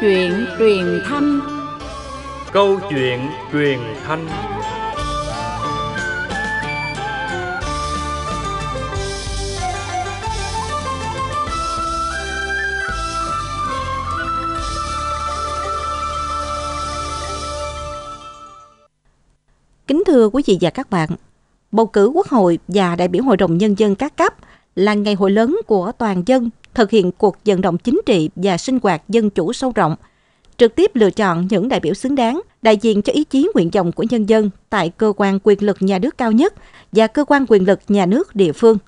chuyện truyền thanh Câu chuyện truyền thanh Kính thưa quý vị và các bạn, bầu cử Quốc hội và đại biểu Hội đồng Nhân dân các cấp là ngày hội lớn của toàn dân thực hiện cuộc vận động chính trị và sinh hoạt dân chủ sâu rộng, trực tiếp lựa chọn những đại biểu xứng đáng, đại diện cho ý chí nguyện vọng của nhân dân tại cơ quan quyền lực nhà nước cao nhất và cơ quan quyền lực nhà nước địa phương.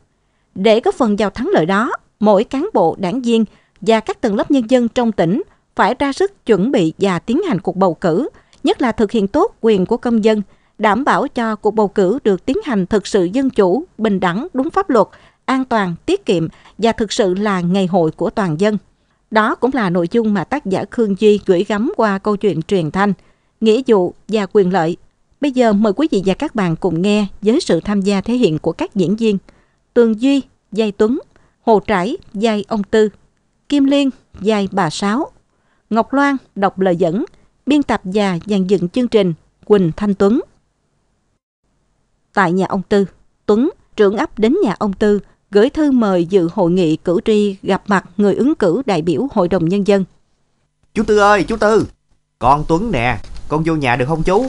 Để góp phần vào thắng lợi đó, mỗi cán bộ, đảng viên và các tầng lớp nhân dân trong tỉnh phải ra sức chuẩn bị và tiến hành cuộc bầu cử, nhất là thực hiện tốt quyền của công dân, đảm bảo cho cuộc bầu cử được tiến hành thực sự dân chủ, bình đẳng, đúng pháp luật an toàn, tiết kiệm và thực sự là ngày hội của toàn dân. Đó cũng là nội dung mà tác giả Khương Duy gửi gắm qua câu chuyện truyền thanh, nghĩa vụ và quyền lợi. Bây giờ mời quý vị và các bạn cùng nghe với sự tham gia thể hiện của các diễn viên Tường Duy, Giai Tuấn, Hồ Trải, Giai Ông Tư, Kim Liên, Giai Bà Sáu, Ngọc Loan đọc lời dẫn, biên tập và dàn dựng chương trình Quỳnh Thanh Tuấn. Tại nhà ông Tư, Tuấn trưởng ấp đến nhà ông Tư gửi thư mời dự hội nghị cử tri gặp mặt người ứng cử đại biểu Hội đồng Nhân dân. Chú Tư ơi, chú Tư, con Tuấn nè, con vô nhà được không chú?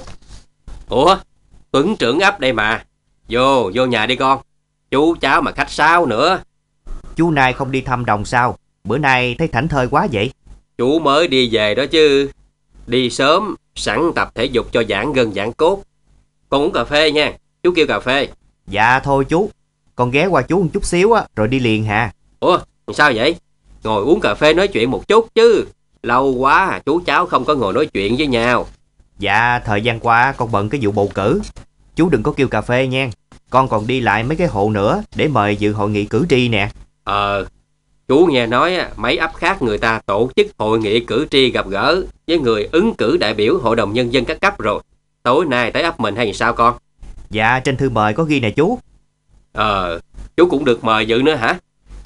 Ủa, Tuấn trưởng ấp đây mà, vô, vô nhà đi con, chú cháu mà khách sao nữa. Chú nay không đi thăm đồng sao, bữa nay thấy thảnh thơi quá vậy? Chú mới đi về đó chứ, đi sớm, sẵn tập thể dục cho giãn gần giãn cốt. Con uống cà phê nha, chú kêu cà phê. Dạ thôi chú, con ghé qua chú một chút xíu á, rồi đi liền hả? Ủa, sao vậy? Ngồi uống cà phê nói chuyện một chút chứ. Lâu quá à, chú cháu không có ngồi nói chuyện với nhau. Dạ, thời gian qua con bận cái vụ bầu cử. Chú đừng có kêu cà phê nha. Con còn đi lại mấy cái hộ nữa để mời dự hội nghị cử tri nè. Ờ, chú nghe nói mấy ấp khác người ta tổ chức hội nghị cử tri gặp gỡ với người ứng cử đại biểu hội đồng nhân dân các cấp rồi. Tối nay tới ấp mình hay sao con? Dạ, trên thư mời có ghi nè chú. Ờ, à, chú cũng được mời dự nữa hả?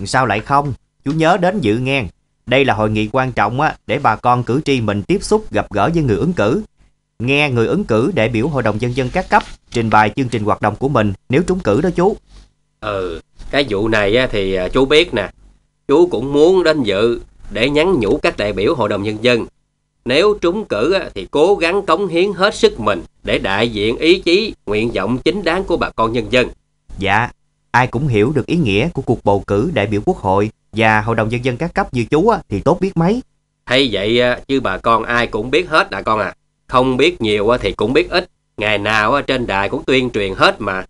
Sao lại không? Chú nhớ đến dự nghe. Đây là hội nghị quan trọng á, để bà con cử tri mình tiếp xúc gặp gỡ với người ứng cử. Nghe người ứng cử đại biểu Hội đồng Nhân dân các cấp trình bày chương trình hoạt động của mình nếu trúng cử đó chú. Ừ, cái vụ này á, thì à, chú biết nè. Chú cũng muốn đến dự để nhắn nhủ các đại biểu Hội đồng Nhân dân. Nếu trúng cử á, thì cố gắng cống hiến hết sức mình để đại diện ý chí, nguyện vọng chính đáng của bà con nhân dân. Dạ, ai cũng hiểu được ý nghĩa của cuộc bầu cử đại biểu quốc hội và hội đồng nhân dân các cấp như chú thì tốt biết mấy. Hay vậy chứ bà con ai cũng biết hết à con à. Không biết nhiều thì cũng biết ít. Ngày nào trên đài cũng tuyên truyền hết mà.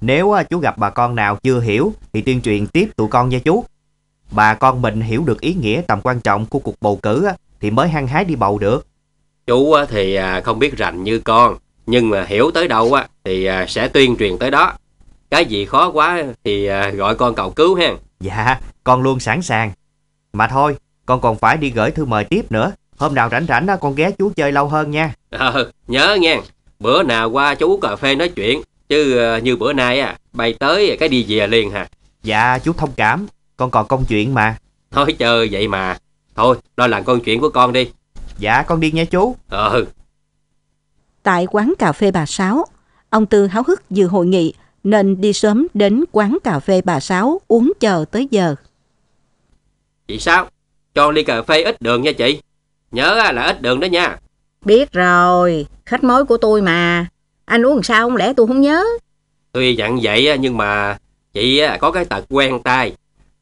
Nếu chú gặp bà con nào chưa hiểu thì tuyên truyền tiếp tụi con nha chú. Bà con mình hiểu được ý nghĩa tầm quan trọng của cuộc bầu cử thì mới hăng hái đi bầu được. Chú thì à, không biết rành như con, nhưng mà hiểu tới đâu thì à, sẽ tuyên truyền tới đó cái gì khó quá thì ờ, gọi con cầu cứu ha dạ con luôn sẵn sàng mà thôi con còn phải đi gửi thư mời tiếp nữa hôm nào rảnh rảnh con ghé chú chơi lâu hơn nha ờ nhớ nha bữa nào qua chú cà phê nói chuyện chứ ờ, như bữa nay à bay tới cái đi về liền hả dạ chú thông cảm con còn công chuyện mà thôi chơi vậy mà thôi lo làm công chuyện của con đi dạ con đi nha chú ờ tại quán cà phê bà sáu ông tư háo hức dự hội nghị nên đi sớm đến quán cà phê bà Sáu uống chờ tới giờ. Chị Sáu, cho ly cà phê ít đường nha chị. Nhớ là ít đường đó nha. Biết rồi, khách mới của tôi mà. Anh uống sao không lẽ tôi không nhớ? Tuy dặn vậy nhưng mà chị có cái tật quen tay.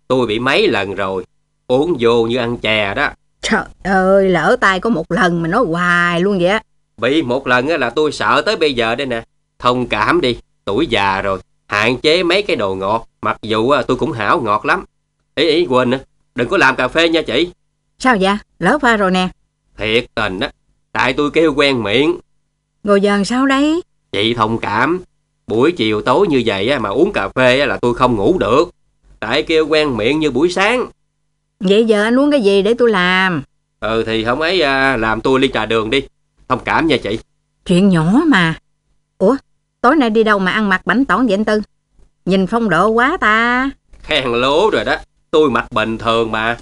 Tôi bị mấy lần rồi, uống vô như ăn chè đó. Trời ơi, lỡ tay có một lần mà nói hoài luôn vậy á. Bị một lần là tôi sợ tới bây giờ đây nè. Thông cảm đi, tuổi già rồi hạn chế mấy cái đồ ngọt mặc dù à, tôi cũng hảo ngọt lắm ý ý quên nữa đừng có làm cà phê nha chị sao vậy lỡ pha rồi nè thiệt tình á tại tôi kêu quen miệng ngồi dần sao đấy chị thông cảm buổi chiều tối như vậy mà uống cà phê là tôi không ngủ được tại kêu quen miệng như buổi sáng vậy giờ anh uống cái gì để tôi làm ừ thì không ấy à, làm tôi ly trà đường đi thông cảm nha chị chuyện nhỏ mà ủa tối nay đi đâu mà ăn mặc bảnh tỏn vậy anh Tư? Nhìn phong độ quá ta. Khen lố rồi đó, tôi mặc bình thường mà.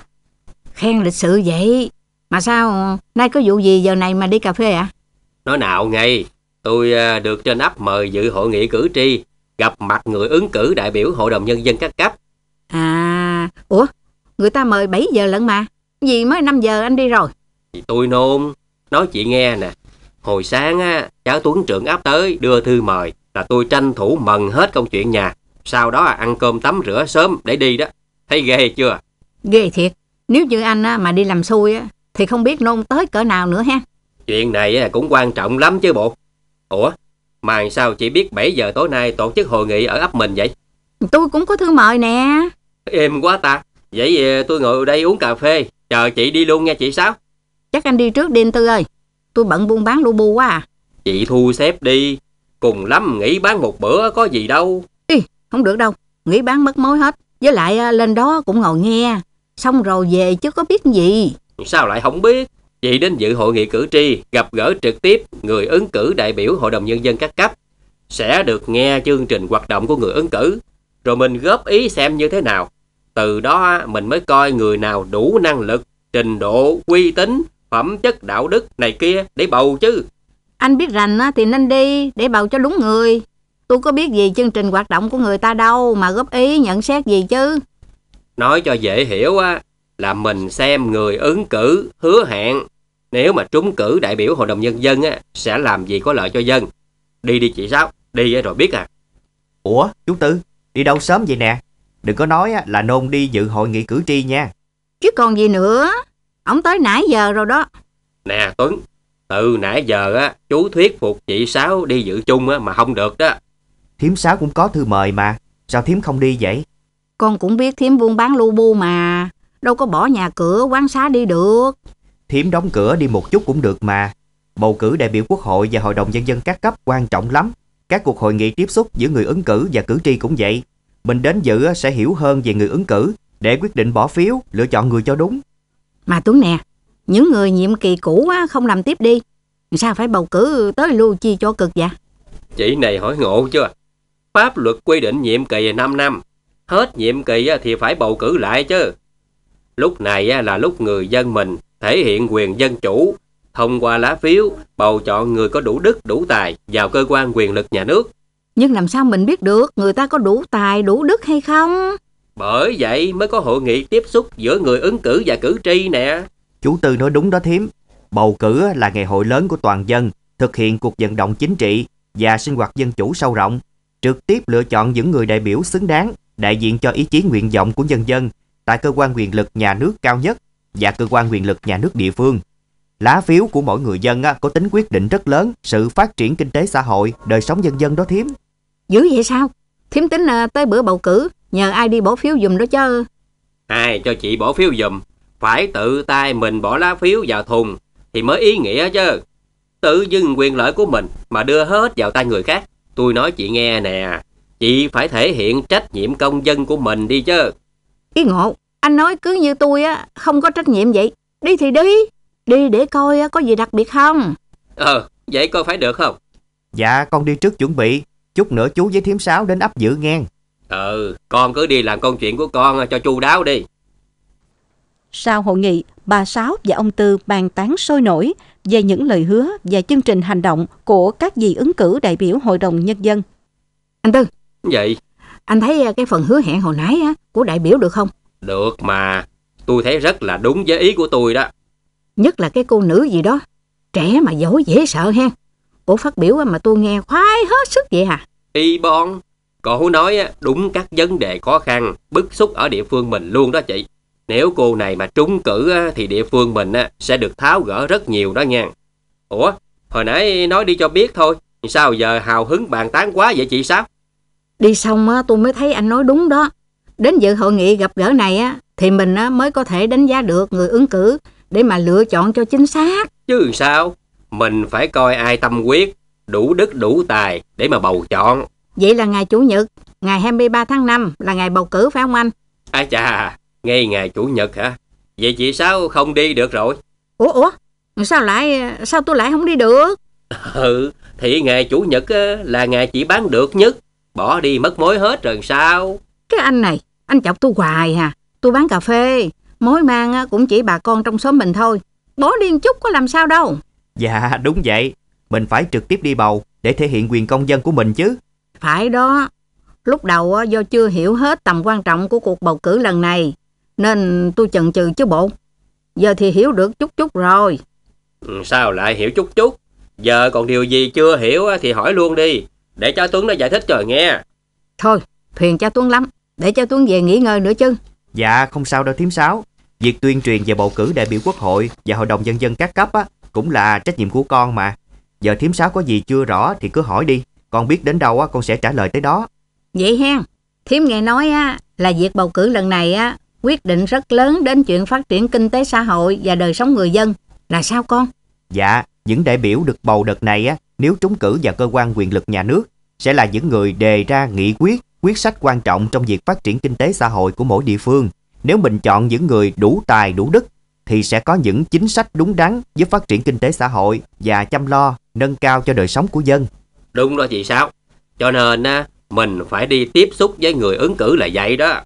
Khen lịch sự vậy, mà sao nay có vụ gì giờ này mà đi cà phê ạ? À? Nói nào ngay, tôi à, được trên ấp mời dự hội nghị cử tri, gặp mặt người ứng cử đại biểu Hội đồng Nhân dân các cấp. À, ủa, người ta mời 7 giờ lận mà, gì mới 5 giờ anh đi rồi? Thì tôi nôn, nói chị nghe nè, Hồi sáng á, cháu Tuấn trưởng ấp tới đưa thư mời là tôi tranh thủ mần hết công chuyện nhà. Sau đó ăn cơm tắm rửa sớm để đi đó. Thấy ghê chưa? Ghê thiệt. Nếu như anh á, mà đi làm xui á, thì không biết nôn tới cỡ nào nữa ha. Chuyện này á, cũng quan trọng lắm chứ bộ. Ủa, mà sao chị biết 7 giờ tối nay tổ chức hội nghị ở ấp mình vậy? Tôi cũng có thư mời nè. Êm quá ta. Vậy ờ, tôi ngồi đây uống cà phê, chờ chị đi luôn nha chị sao? Chắc anh đi trước đi anh Tư ơi tôi bận buôn bán lu bu quá à. Chị thu xếp đi, cùng lắm nghỉ bán một bữa có gì đâu. Ý, không được đâu, nghỉ bán mất mối hết, với lại à, lên đó cũng ngồi nghe, xong rồi về chứ có biết gì. Sao lại không biết? Chị đến dự hội nghị cử tri, gặp gỡ trực tiếp người ứng cử đại biểu Hội đồng Nhân dân các cấp. Sẽ được nghe chương trình hoạt động của người ứng cử, rồi mình góp ý xem như thế nào. Từ đó mình mới coi người nào đủ năng lực, trình độ, uy tín phẩm chất đạo đức này kia để bầu chứ. Anh biết rành thì nên đi để bầu cho đúng người. Tôi có biết gì chương trình hoạt động của người ta đâu mà góp ý nhận xét gì chứ. Nói cho dễ hiểu á, là mình xem người ứng cử hứa hẹn nếu mà trúng cử đại biểu hội đồng nhân dân sẽ làm gì có lợi cho dân. Đi đi chị Sáu, đi rồi biết à. Ủa, chú Tư, đi đâu sớm vậy nè? Đừng có nói là nôn đi dự hội nghị cử tri nha. Chứ còn gì nữa. Ông tới nãy giờ rồi đó. Nè Tuấn, từ nãy giờ á, chú thuyết phục chị Sáu đi dự chung á, mà không được đó. Thiếm Sáu cũng có thư mời mà, sao Thiếm không đi vậy? Con cũng biết Thiếm buôn bán lu bu mà, đâu có bỏ nhà cửa quán xá đi được. Thiếm đóng cửa đi một chút cũng được mà. Bầu cử đại biểu quốc hội và hội đồng nhân dân các cấp quan trọng lắm. Các cuộc hội nghị tiếp xúc giữa người ứng cử và cử tri cũng vậy. Mình đến dự sẽ hiểu hơn về người ứng cử để quyết định bỏ phiếu, lựa chọn người cho đúng. Mà Tuấn nè, những người nhiệm kỳ cũ á, không làm tiếp đi. Sao phải bầu cử tới lưu chi cho cực vậy? Chị này hỏi ngộ chưa? Pháp luật quy định nhiệm kỳ 5 năm. Hết nhiệm kỳ thì phải bầu cử lại chứ. Lúc này là lúc người dân mình thể hiện quyền dân chủ, thông qua lá phiếu bầu chọn người có đủ đức, đủ tài vào cơ quan quyền lực nhà nước. Nhưng làm sao mình biết được người ta có đủ tài, đủ đức hay không? Bởi vậy mới có hội nghị tiếp xúc giữa người ứng cử và cử tri nè. Chú Tư nói đúng đó thím. Bầu cử là ngày hội lớn của toàn dân, thực hiện cuộc vận động chính trị và sinh hoạt dân chủ sâu rộng, trực tiếp lựa chọn những người đại biểu xứng đáng, đại diện cho ý chí nguyện vọng của nhân dân tại cơ quan quyền lực nhà nước cao nhất và cơ quan quyền lực nhà nước địa phương. Lá phiếu của mỗi người dân có tính quyết định rất lớn sự phát triển kinh tế xã hội, đời sống dân dân đó thím. Dữ vậy sao? Thím tính à, tới bữa bầu cử Nhờ ai đi bỏ phiếu dùm đó chứ Ai cho chị bỏ phiếu dùm Phải tự tay mình bỏ lá phiếu vào thùng Thì mới ý nghĩa chứ Tự dưng quyền lợi của mình Mà đưa hết vào tay người khác Tôi nói chị nghe nè Chị phải thể hiện trách nhiệm công dân của mình đi chứ Ý ngộ Anh nói cứ như tôi á Không có trách nhiệm vậy Đi thì đi Đi để coi có gì đặc biệt không Ờ vậy coi phải được không Dạ con đi trước chuẩn bị Chút nữa chú với thím sáo đến ấp giữ ngang Ừ, con cứ đi làm công chuyện của con cho chu đáo đi. Sau hội nghị, bà Sáu và ông Tư bàn tán sôi nổi về những lời hứa và chương trình hành động của các vị ứng cử đại biểu Hội đồng Nhân dân. Anh Tư. Vậy? Anh thấy ờ, cái phần hứa hẹn hồi nãy của đại biểu được không? Được mà, tôi thấy rất là đúng với ý của tôi đó. Nhất là cái cô nữ gì đó, trẻ mà giỏi dễ sợ ha. Cô phát biểu mà tôi nghe khoái hết sức vậy à. Y bon, Cô nói đúng các vấn đề khó khăn, bức xúc ở địa phương mình luôn đó chị. Nếu cô này mà trúng cử thì địa phương mình sẽ được tháo gỡ rất nhiều đó nha. Ủa, hồi nãy nói đi cho biết thôi, sao giờ hào hứng bàn tán quá vậy chị sao? Đi xong tôi mới thấy anh nói đúng đó. Đến dự hội nghị gặp gỡ này thì mình mới có thể đánh giá được người ứng cử để mà lựa chọn cho chính xác. Chứ sao? Mình phải coi ai tâm quyết, đủ đức đủ tài để mà bầu chọn. Vậy là ngày Chủ nhật, ngày 23 tháng 5 là ngày bầu cử phải không anh? À chà, ngay ngày Chủ nhật hả? Vậy chị sao không đi được rồi? Ủa, ủa, sao lại, sao tôi lại không đi được? Ừ, thì ngày Chủ nhật là ngày chị bán được nhất, bỏ đi mất mối hết rồi sao? Cái anh này, anh chọc tôi hoài hả tôi bán cà phê, mối mang cũng chỉ bà con trong xóm mình thôi, bỏ đi chút có làm sao đâu. Dạ, đúng vậy, mình phải trực tiếp đi bầu để thể hiện quyền công dân của mình chứ phải đó. Lúc đầu do chưa hiểu hết tầm quan trọng của cuộc bầu cử lần này, nên tôi chần chừ chứ bộ. Giờ thì hiểu được chút chút rồi. Ừ, sao lại hiểu chút chút? Giờ còn điều gì chưa hiểu thì hỏi luôn đi, để cho Tuấn nó giải thích cho nghe. Thôi, phiền cha Tuấn lắm, để cho Tuấn về nghỉ ngơi nữa chứ. Dạ, không sao đâu thím sáu. Việc tuyên truyền về bầu cử đại biểu quốc hội và hội đồng dân dân các cấp á, cũng là trách nhiệm của con mà. Giờ thím sáu có gì chưa rõ thì cứ hỏi đi. Con biết đến đâu á con sẽ trả lời tới đó. Vậy hen, thiếm nghe nói á là việc bầu cử lần này á quyết định rất lớn đến chuyện phát triển kinh tế xã hội và đời sống người dân. Là sao con? Dạ, những đại biểu được bầu đợt này á nếu trúng cử vào cơ quan quyền lực nhà nước sẽ là những người đề ra nghị quyết, quyết sách quan trọng trong việc phát triển kinh tế xã hội của mỗi địa phương. Nếu mình chọn những người đủ tài, đủ đức thì sẽ có những chính sách đúng đắn giúp phát triển kinh tế xã hội và chăm lo, nâng cao cho đời sống của dân. Đúng đó chị Sáu. Cho nên á, mình phải đi tiếp xúc với người ứng cử là vậy đó.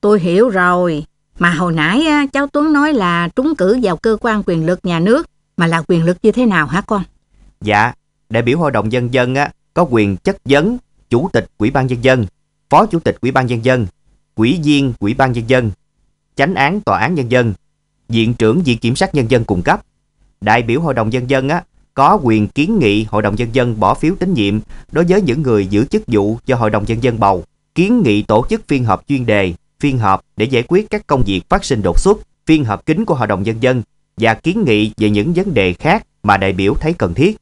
Tôi hiểu rồi. Mà hồi nãy á, cháu Tuấn nói là trúng cử vào cơ quan quyền lực nhà nước mà là quyền lực như thế nào hả con? Dạ, đại biểu hội đồng dân dân á, có quyền chất vấn chủ tịch ủy ban nhân dân, phó chủ tịch ủy ban nhân dân, quỹ viên ủy ban nhân dân, chánh án tòa án nhân dân, viện trưởng viện kiểm sát nhân dân cung cấp. Đại biểu hội đồng nhân dân á, có quyền kiến nghị Hội đồng Nhân dân bỏ phiếu tín nhiệm đối với những người giữ chức vụ do Hội đồng Nhân dân bầu, kiến nghị tổ chức phiên họp chuyên đề, phiên họp để giải quyết các công việc phát sinh đột xuất, phiên họp kín của Hội đồng Nhân dân và kiến nghị về những vấn đề khác mà đại biểu thấy cần thiết.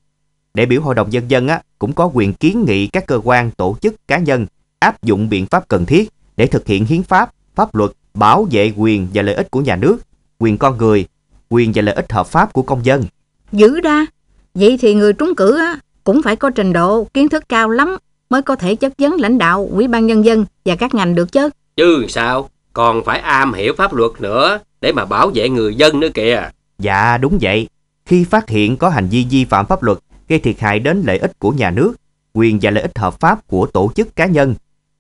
Đại biểu Hội đồng Nhân dân cũng có quyền kiến nghị các cơ quan, tổ chức, cá nhân áp dụng biện pháp cần thiết để thực hiện hiến pháp, pháp luật, bảo vệ quyền và lợi ích của nhà nước, quyền con người, quyền và lợi ích hợp pháp của công dân. giữ ra, Vậy thì người trúng cử á, cũng phải có trình độ, kiến thức cao lắm mới có thể chất vấn lãnh đạo, ủy ban nhân dân và các ngành được chứ. Chứ sao, còn phải am hiểu pháp luật nữa để mà bảo vệ người dân nữa kìa. Dạ đúng vậy, khi phát hiện có hành vi vi phạm pháp luật gây thiệt hại đến lợi ích của nhà nước, quyền và lợi ích hợp pháp của tổ chức cá nhân,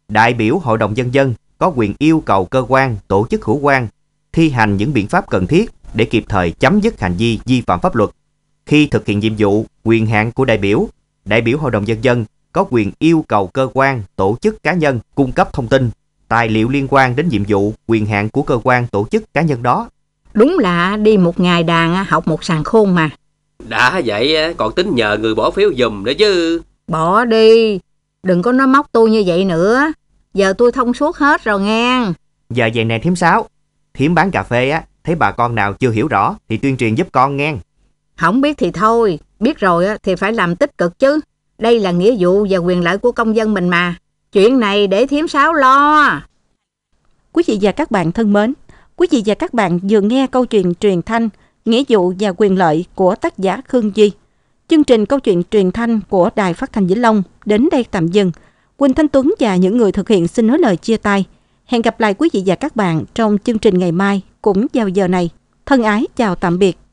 đại biểu Hội đồng Nhân dân có quyền yêu cầu cơ quan, tổ chức hữu quan thi hành những biện pháp cần thiết để kịp thời chấm dứt hành vi vi phạm pháp luật khi thực hiện nhiệm vụ, quyền hạn của đại biểu, đại biểu Hội đồng Nhân dân có quyền yêu cầu cơ quan, tổ chức cá nhân cung cấp thông tin, tài liệu liên quan đến nhiệm vụ, quyền hạn của cơ quan, tổ chức cá nhân đó. Đúng là đi một ngày đàn học một sàn khôn mà. Đã vậy còn tính nhờ người bỏ phiếu dùm nữa chứ. Bỏ đi, đừng có nói móc tôi như vậy nữa. Giờ tôi thông suốt hết rồi nghe. Giờ vậy nè thím sáu, thím bán cà phê á, thấy bà con nào chưa hiểu rõ thì tuyên truyền giúp con nghe. Không biết thì thôi, biết rồi thì phải làm tích cực chứ. Đây là nghĩa vụ và quyền lợi của công dân mình mà. Chuyện này để thiếm sáo lo. Quý vị và các bạn thân mến, quý vị và các bạn vừa nghe câu chuyện truyền thanh Nghĩa vụ và quyền lợi của tác giả Khương Di. Chương trình câu chuyện truyền thanh của Đài Phát thanh Vĩnh Long đến đây tạm dừng. Quỳnh Thanh Tuấn và những người thực hiện xin nói lời chia tay. Hẹn gặp lại quý vị và các bạn trong chương trình ngày mai cũng vào giờ này. Thân ái chào tạm biệt.